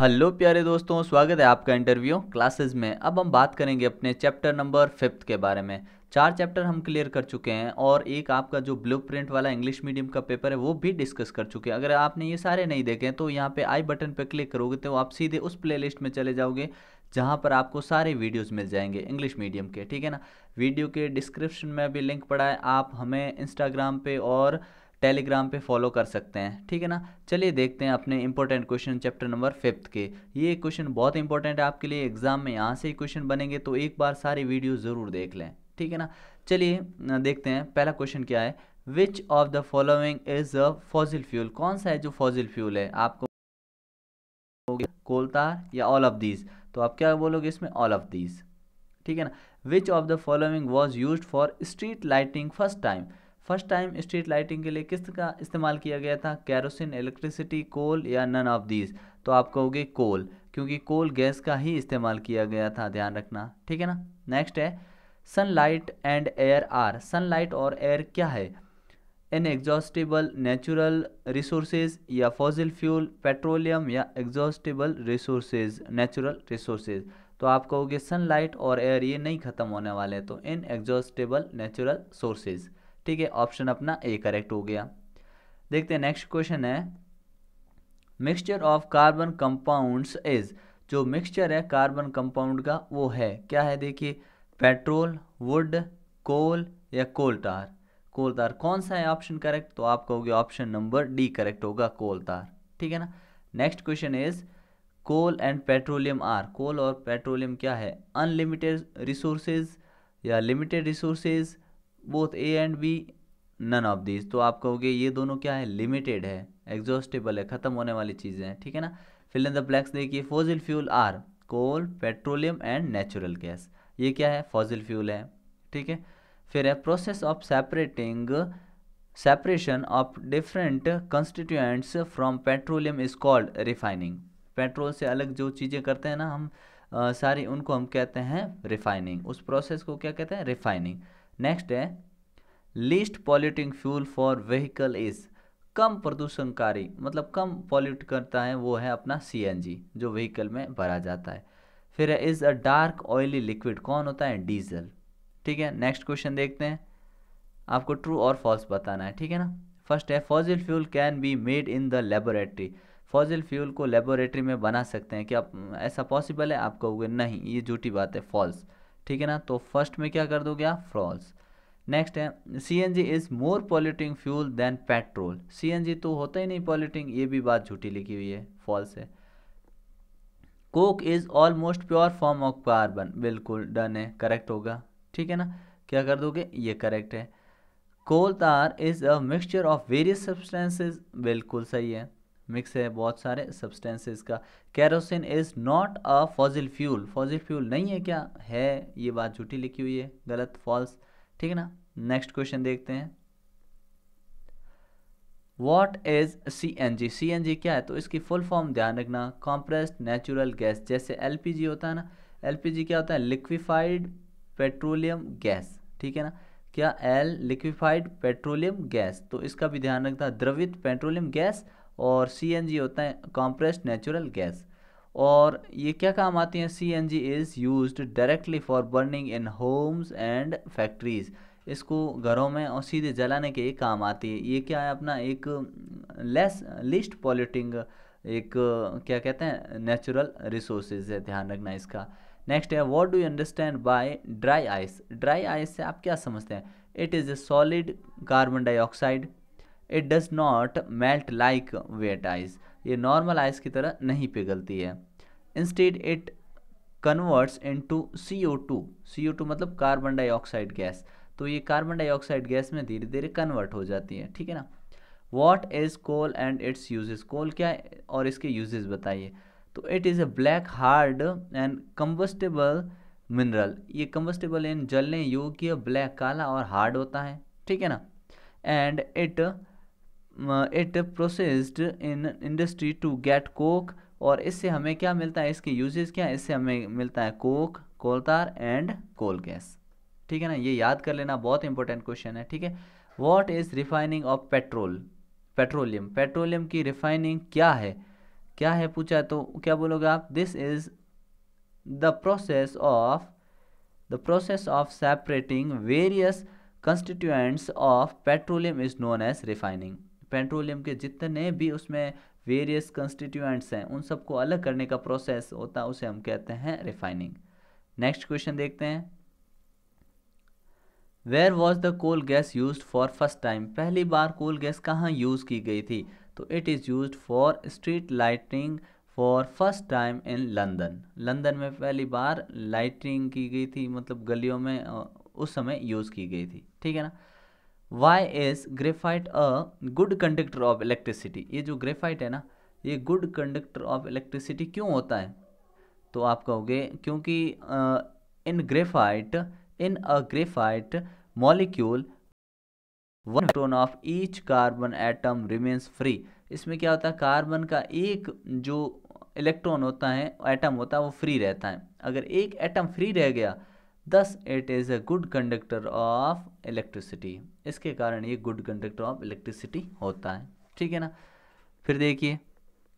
hello प्यारे दोस्तों स्वागत है आपका इंटरव्यू क्लासेस में अब हम बात करेंगे अपने चैप्टर नंबर फिफ्थ के बारे में चार चैप्टर हम क्लियर कर चुके हैं और एक आपका जो ब्लू प्रिंट वाला इंग्लिश मीडियम का पेपर है वो भी डिस्कस कर चुके हैं अगर आपने ये सारे नहीं देखे तो यहाँ पे आई बटन पर क्लिक करोगे तो आप सीधे उस प्ले में चले जाओगे जहाँ पर आपको सारे वीडियोस मिल जाएंगे इंग्लिश मीडियम के ठीक है ना वीडियो के डिस्क्रिप्शन में भी लिंक पड़ा है आप हमें इंस्टाग्राम पे और टेलीग्राम पे फॉलो कर सकते हैं ठीक है ना चलिए देखते हैं अपने important question chapter number fifth के ये क्वेश्चन बहुत इंपॉर्टेंट है आपके लिए एग्जाम में यहाँ से ही क्वेश्चन बनेंगे तो एक बार सारी वीडियो ज़रूर देख लें ठीक है ना चलिए देखते हैं पहला क्वेश्चन क्या है which of the following is a fossil fuel कौन सा है जो फॉजिल फ्यूल है आपको कोलतार या ऑल ऑफ दीज तो आप क्या बोलोगे इसमें ऑल ऑफ दीज ठीक है ना which of the following was use for street lighting first time first time street lighting के लिए किसका इस्तेमाल किया गया था कैरोसिन इलेक्ट्रिसिटी कोल या नन ऑफ दीज तो आप कहोगे कोल क्योंकि कोल गैस का ही इस्तेमाल किया गया था ध्यान रखना ठीक है ना नेक्स्ट है sunlight and air are sunlight और एयर क्या है इनएग्जॉस्टेबल नेचुरल रिसोर्सेज या फॉजिल फ्यूल पेट्रोलियम या एग्जॉस्टेबल रिसोर्सेज नेचुरल रिसोर्सेज तो आप कहोगे सनलाइट और एयर ये नहीं ख़त्म होने वाले तो इनएग्जॉस्टेबल नेचुरल सोर्सेज़ ठीक है ऑप्शन अपना ए करेक्ट हो गया देखते हैं नेक्स्ट क्वेश्चन है mixture of carbon compounds is जो मिक्सचर है कार्बन कंपाउंड का वो है क्या है देखिए पेट्रोल वुड कोल या कोल तार कोल तार कौन सा है ऑप्शन करेक्ट तो आप कहोगे ऑप्शन नंबर डी करेक्ट होगा कोल तार ठीक है ना next question is coal and petroleum are coal और पेट्रोलियम क्या है अनलिमिटेड रिसोर्सेज या limited resources both A and B none of these तो आप कहोगे ये दोनों क्या है लिमिटेड है एग्जॉस्टेबल है ख़त्म होने वाली चीज़ें हैं ठीक है ना फिल इन द ब्लैक्स देखिए fossil fuel are coal petroleum and natural gas ये क्या है फॉजिल फ्यूल है ठीक है फिर है process of separating separation of different constituents from petroleum is called refining petrol से अलग जो चीज़ें करते हैं ना हम आ, सारी उनको हम कहते हैं रिफाइनिंग उस प्रोसेस को क्या कहते हैं रिफाइनिंग नेक्स्ट है least polluting fuel for vehicle is कम प्रदूषणकारी मतलब कम पॉल्यूट करता है वो है अपना सीएनजी जो व्हीकल में भरा जाता है फिर is a dark oily liquid कौन होता है डीजल ठीक है नेक्स्ट क्वेश्चन देखते हैं आपको ट्रू और फॉल्स बताना है ठीक है ना फर्स्ट है fossil fuel can be made in the laboratory fossil fuel को लेबोरेटरी में बना सकते हैं क्या ऐसा पॉसिबल है आप कहोगे नहीं ये झूठी बात है फॉल्स ठीक है ना तो फर्स्ट में क्या कर दोगे आप फ्रॉल्स नेक्स्ट है C N G is more polluting fuel than petrol C N G तो होता ही नहीं पॉल्यूटिंग ये भी बात झूठी लिखी हुई है फॉल्स है coke is almost pure form of carbon बिल्कुल डन है करेक्ट होगा ठीक है ना क्या कर दोगे ये करेक्ट है coal tar is a mixture of various substances बिल्कुल सही है मिक्स है बहुत सारे सब्सटेंसेस का kerosene is not a fossil fuel fossil fuel नहीं है क्या है ये बात झूठी लिखी हुई है गलत फॉल्स ठीक है ना नेक्स्ट क्वेश्चन देखते हैं what is C N G C N G क्या है तो इसकी फुल फॉर्म ध्यान रखना कॉम्प्रेस्ड नेचुरल गैस जैसे एल पी जी होता है ना एल पी जी क्या होता है लिक्विफाइड पेट्रोलियम गैस ठीक है ना क्या एल लिक्विफाइड पेट्रोलियम गैस तो इसका भी ध्यान रखना द्रवित पेट्रोलियम गैस और सी होता है कॉम्प्रेस्ड नेचुरल गैस और ये क्या काम आती हैं C N G is use directly for burning in homes and factories इसको घरों में और सीधे जलाने के काम आती है ये क्या है अपना एक लेस लिस्ट पॉल्यूटिंग एक क्या कहते हैं नेचुरल रिसोर्स है ध्यान रखना इसका नेक्स्ट है what do you understand by dry ice dry ice से आप क्या समझते हैं it is a solid carbon dioxide it does not melt like wet ice ये नॉर्मल आइस की तरह नहीं पिघलती है instead it converts into C O two C O two मतलब कार्बन डाइऑक्साइड गैस तो ये कार्बन डाइऑक्साइड गैस में धीरे धीरे कन्वर्ट हो जाती है ठीक है ना what is coal and its uses coal क्या है और इसके यूजेस बताइए तो it is a black hard and combustible mineral ये कम्बस्टेबल इन जलने योग्य ब्लैक काला और हार्ड होता है ठीक है ना and it it processed in industry to get coke और इससे हमें क्या मिलता है इसके यूजेज क्या इससे हमें मिलता है coke coal tar and coal gas ठीक है ना ये याद कर लेना बहुत इंपॉर्टेंट क्वेश्चन है ठीक है what is refining of petrol petroleum petroleum की रिफाइनिंग क्या है क्या है पूछा है तो क्या बोलोगे आप this is the process of the process of separating various constituents of petroleum is known as refining petroleum के जितने भी उसमें वेरियस कंस्टिट्यूएंट्स हैं उन सबको अलग करने का प्रोसेस होता है उसे हम कहते हैं रिफाइनिंग नेक्स्ट क्वेश्चन देखते हैं where was the coal gas use for first time पहली बार कोल गैस कहाँ यूज़ की गई थी तो it is use for street lighting for first time in London London में पहली बार लाइटिंग की गई थी मतलब गलियों में उस समय यूज़ की गई थी ठीक है ना why is graphite a good conductor of electricity ये जो ग्रेफाइट है ना ये गुड कंडक्टर ऑफ इलेक्ट्रिसिटी क्यों होता है तो आप कहोगे क्योंकि in graphite in a graphite molecule one electron of each carbon atom remains free इसमें क्या होता है कार्बन का एक जो इलेक्ट्रॉन होता है एटम होता है वो फ्री रहता है अगर एक एटम फ्री रह गया thus it is a good conductor of electricity इसके कारण ये गुड कंडक्टर ऑफ इलेक्ट्रिसिटी होता है ठीक है ना फिर देखिए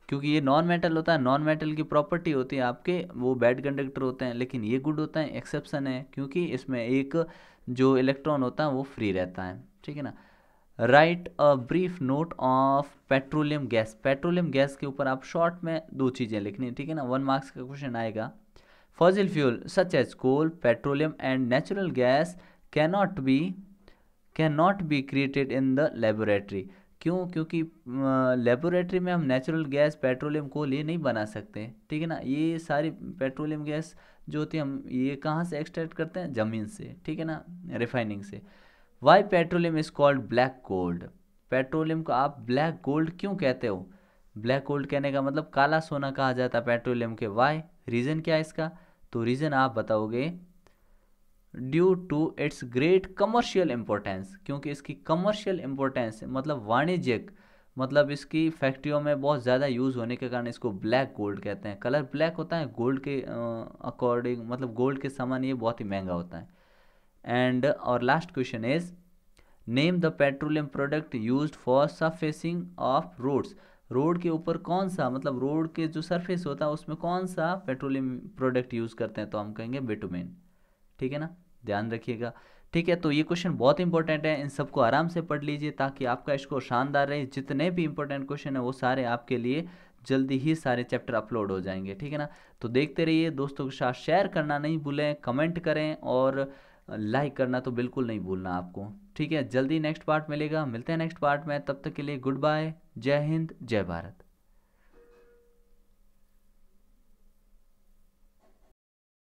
क्योंकि ये नॉन मेटल होता है नॉन मेटल की प्रॉपर्टी होती है आपके वो बैड कंडक्टर होते हैं लेकिन ये गुड होता है एक्सेप्शन है क्योंकि इसमें एक जो इलेक्ट्रॉन होता है वो फ्री रहता है ठीक है ना write a brief note of petroleum gas petroleum gas के ऊपर आप शॉर्ट में दो चीज़ें लिखनी है ठीक है ना वन मार्क्स का क्वेश्चन आएगा fuel such as coal petroleum and and gas cannot be can not be created in the laboratory क्यों क्योंकि लेबोरेटरी में हम नेचुरल गैस पेट्रोलियम कोल ये नहीं बना सकते ठीक है ना ये सारी पेट्रोलियम गैस जो होती है हम ये कहाँ से एक्सट्रैक्ट करते हैं ज़मीन से ठीक है ना रिफाइनिंग से why petroleum is called black gold petroleum को आप ब्लैक गोल्ड क्यों कहते हो ब्लैक गोल्ड कहने का मतलब काला सोना कहा जाता है पेट्रोलियम के वाई रीज़न क्या है इसका तो रीज़न आप बताओगे due to its great commercial importance क्योंकि इसकी कमर्शियल इम्पोर्टेंस मतलब वाणिज्यिक मतलब इसकी फैक्ट्रियों में बहुत ज़्यादा यूज़ होने के कारण इसको ब्लैक गोल्ड कहते हैं कलर ब्लैक होता है गोल्ड के अकॉर्डिंग uh, मतलब गोल्ड के सामान ये बहुत ही महंगा होता है एंड और last question is name the petroleum product use for surfacing of roads road के ऊपर कौन सा मतलब रोड के जो सरफेस होता है उसमें कौन सा पेट्रोलियम प्रोडक्ट यूज़ करते हैं तो हम कहेंगे बिटुमेन ठीक है ना ध्यान रखिएगा ठीक है तो ये क्वेश्चन बहुत इंपॉर्टेंट है इन सबको आराम से पढ़ लीजिए ताकि आपका स्कोर शानदार रहे जितने भी इंपॉर्टेंट क्वेश्चन है वो सारे आपके लिए जल्दी ही सारे चैप्टर अपलोड हो जाएंगे ठीक है ना तो देखते रहिए दोस्तों के साथ शेयर करना नहीं भूलें कमेंट करें और लाइक करना तो बिल्कुल नहीं भूलना आपको ठीक है जल्दी नेक्स्ट पार्ट मिलेगा मिलते हैं नेक्स्ट पार्ट में तब तक के लिए गुड बाय जय हिंद जय भारत